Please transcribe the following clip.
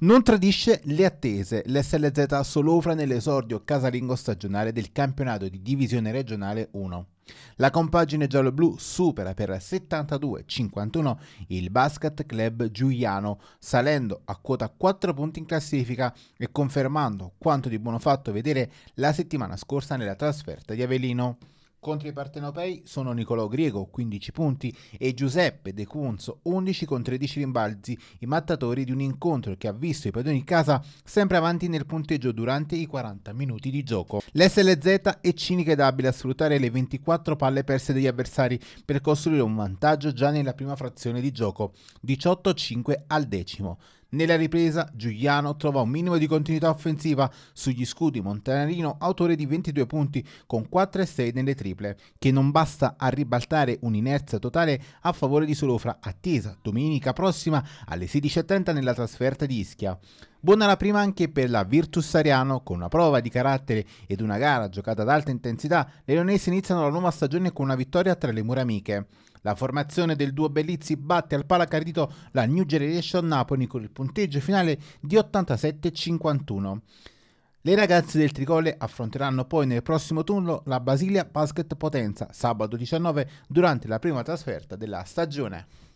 Non tradisce le attese l'SLZ Solofra nell'esordio casalingo stagionale del campionato di divisione regionale 1. La compagine gialloblu supera per 72-51 il Basket Club Giuliano, salendo a quota 4 punti in classifica e confermando quanto di buono fatto vedere la settimana scorsa nella trasferta di Avellino. Contro i partenopei sono Nicolò Griego 15 punti e Giuseppe De Cunzo 11 con 13 rimbalzi, i mattatori di un incontro che ha visto i padroni di casa sempre avanti nel punteggio durante i 40 minuti di gioco. L'SLZ è cinica ed abile a sfruttare le 24 palle perse degli avversari per costruire un vantaggio già nella prima frazione di gioco, 18-5 al decimo. Nella ripresa Giuliano trova un minimo di continuità offensiva sugli scudi Montanarino, autore di 22 punti con 4 e 6 nelle triple, che non basta a ribaltare un'inerzia totale a favore di Solofra, attesa domenica prossima alle 16.30 nella trasferta di Ischia. Buona la prima anche per la Virtus Ariano, con una prova di carattere ed una gara giocata ad alta intensità, le leonesi iniziano la nuova stagione con una vittoria tra le mura amiche. La formazione del duo Bellizzi batte al palacardito la New Generation Napoli con il punteggio finale di 87-51. Le ragazze del Tricolle affronteranno poi nel prossimo turno la Basilia Basket Potenza sabato 19 durante la prima trasferta della stagione.